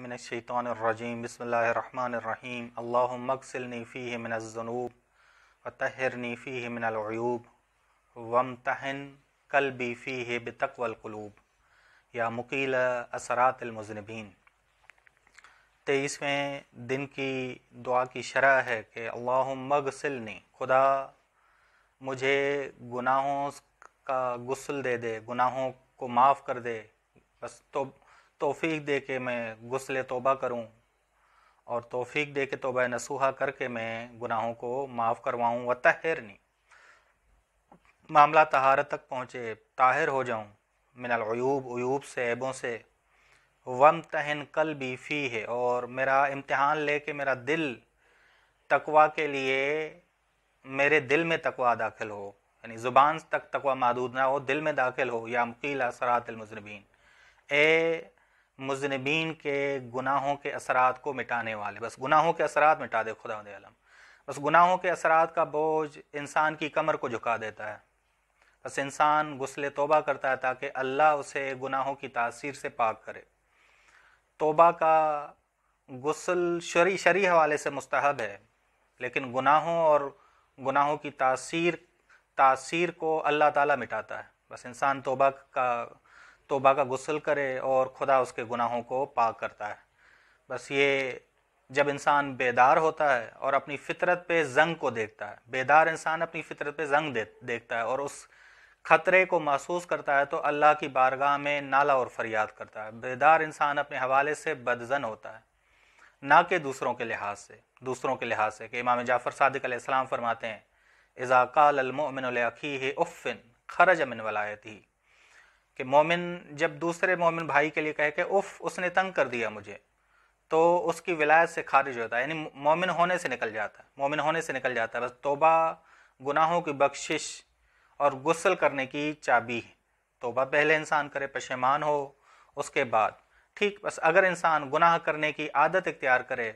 बिस्मिल्लाहिर्रहमानिर्रहीम बिस्मिल्लाहिर्रहमानिर्रहीम अल्लाहुम्मगसिलनी फ़ीहि मिनज़्ज़ुनूब व तहिरनी फ़ीहि मिनलयूब वम तहन कल बी फ़ीहि बितकवलकलूब या मुकील असरातमजनबीन तेईसवें दिन की दुआ की शरह है कि अल्लाहुम्मगसिलनी खुदा मुझे गुनाहों का गसल दे दे गुनाहों को माफ़ कर दे बस तो तोफीक दे के मैं गुसले तोबा करूँ और तोफ़ी दे के तोबा नसूहा करके मैं गुनाहों को माफ़ करवाऊँ व नहीं मामला तहारत तक पहुँचे ताहिर हो जाऊँ मिनल अयूब अयूब से ऐबों से वम तहन कल भी फ़ी है और मेरा इम्तहान ले के मेरा दिल तकवा के लिए मेरे दिल में तकवा दाखिल हो यानी ज़ुबान तक तकवा महदूद ना हो दिल में दाखिल हो या मकीला सरातमजरबीन ए मुजनबीन के गुनाहों के असरात को मिटाने वाले बस गुनाहों के असरात मिटा दे खुदा आलम बस गुनाहों के असरात का बोझ इंसान की कमर को झुका देता है बस इंसान गुसल तोबा करता है ताकि अल्लाह उसे गुनाहों की तासीर से पाक करे तोबा का गसल शरी शरी हवाले से मुस्तहब है लेकिन गुनाहों और गुनाहों की तासीर तासीर को अल्लाह ताला मिटाता है बस इंसान तोबा का तोबा का गुसल करे और खुदा उसके गुनाहों को पाक करता है बस ये जब इंसान बेदार होता है और अपनी फितरत पे जंग को देखता है बेदार इंसान अपनी फितरत पे जंग दे, देखता है और उस ख़तरे को महसूस करता है तो अल्लाह की बारगाह में नाला और फरियाद करता है बेदार इंसान अपने हवाले से बदजन होता है ना कि दूसरों के लिहाज से दूसरों के लिहाज से कि इमाम जाफ़र सदक फरमाते हैं इज़ाकाल उफ़िन खरज अमिन वलायत ही कि मोमिन जब दूसरे मोमिन भाई के लिए कहे कि उफ़ उसने तंग कर दिया मुझे तो उसकी विलायत से खारिज होता है यानी मोमिन होने से निकल जाता है मोमिन होने से निकल जाता है बस तोबा गुनाहों की बख्शिश और गुस्ल करने की चाबी है तोबा पहले इंसान करे पशेमान हो उसके बाद ठीक बस अगर इंसान गुनाह करने की आदत इख्तियार करे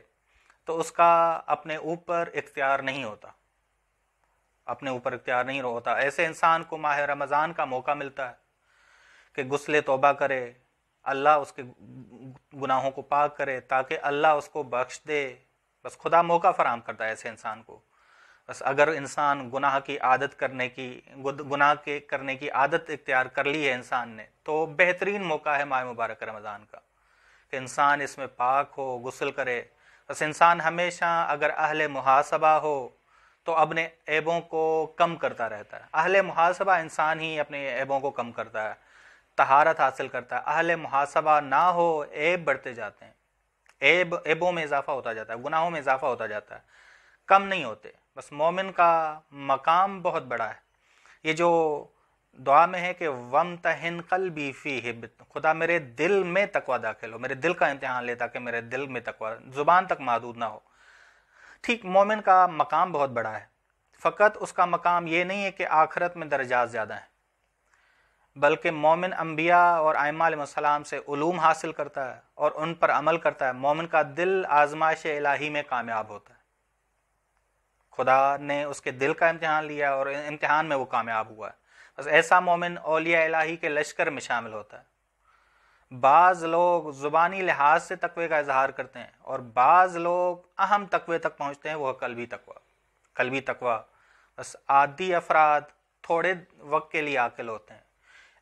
तो उसका अपने ऊपर इख्तियार नहीं होता अपने ऊपर इख्तियार नहीं होता ऐसे इंसान को माह रमज़ान का मौका मिलता है कि गुसले तोबा करे अल्लाह उसके गुनाहों को पाक करे ताकि अल्लाह उसको बख्श दे बस खुदा मौका फराम करता है ऐसे इंसान को बस अगर इंसान गुनाह की आदत करने की गुनाह के करने की आदत इख्तियार कर ली है इंसान ने तो बेहतरीन मौका है माह मुबारक रमज़ान का कि इंसान इसमें पाक हो गसल करे बस इंसान हमेशा अगर अहल मुहासबा हो तो अपने ऐबों को कम करता रहता है अहल मुहासबा इंसान ही अपने ऐबों को कम करता है तहारत हासिल करता है अहल मुहासबा ना हो ऐब बढ़ते जाते हैं ऐब ऐबों में इजाफा होता जाता है गुनाहों में इजाफा होता जाता है कम नहीं होते बस मोमिन का मकाम बहुत बड़ा है ये जो दुआ में है कि वम तहन कल बीफी फी हिब खुदा मेरे दिल में तकवा दाखिल हो मेरे दिल का इम्तहान ले ताकि मेरे दिल में तकवा ज़ुबान तक महदूद ना हो ठीक मोमिन का मकाम बहुत बड़ा है फ़कत उसका मकाम ये नहीं है कि आखरत में दर्जात ज़्यादा हैं बल्कि मोमिन अम्बिया और आयमाम से ूम हासिल करता है और उन पर अमल करता है मोमिन का दिल आजमाइश इलाही में कामयाब होता है खुदा ने उसके दिल का इम्तहान लिया और इम्तहान में वो कामयाब हुआ है बस ऐसा मोमिन अलिया इलाही के लश्कर में शामिल होता है बाज़ लोग ज़ुबानी लिहाज से तकवे का इजहार करते हैं और बाज़ लोग अहम तकवे तक पहुँचते हैं वह कलबी तकवा कलबी तकवा बस आदि अफराद थोड़े वक्त के लिए आकिल होते हैं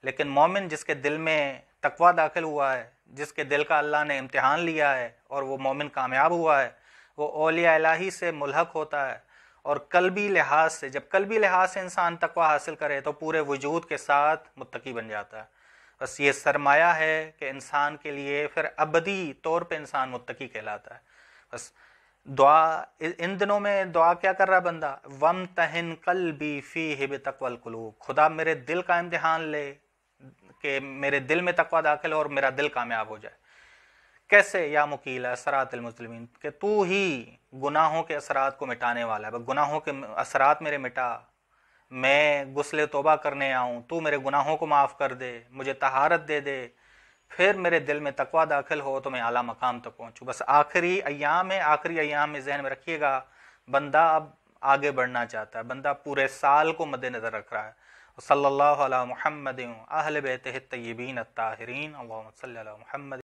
लेकिन मोमिन जिसके दिल में तकवा दाखिल हुआ है जिसके दिल का अल्लाह ने इम्तहान लिया है और वो मोमिन कामयाब हुआ है वो ओलिया इलाही से मुलहक होता है और कलबी लिहाज से जब कलबी लिहाज से इंसान तकवा हासिल करे तो पूरे वजूद के साथ मुतकी बन जाता है बस ये सरमाया है कि इंसान के लिए फिर अबदी तौर पे इंसान मुतकी कहलाता है बस दुआ इन दिनों में दुआ क्या कर रहा है बंदा वम तहन कल बी फ़ी हिब तकवल कुलूब खुदा मेरे दिल का इम्तहान ले कि मेरे दिल में तकवा दाखिल हो और मेरा दिल कामयाब हो जाए कैसे या मुकील असरात मुसलमिन तू ही गुनाहों के असरात को मिटाने वाला है गुनाहों के असरात मेरे मिटा मैं गुसले तोबा करने आऊँ तू मेरे गुनाहों को माफ़ कर दे मुझे तहारत दे दे फिर मेरे दिल में तकवा दाखिल हो तो मैं आला मकाम तक तो पहुँचूँ बस आखिरी अयाम है आखिरी अयाम में जहन में रखिएगा बंदा अब आगे बढ़ना चाहता है बंदा पूरे साल को मद्देनज़र रख रहा है वसल्ला महमद आहल बैत तयबीन ताहरीन महमद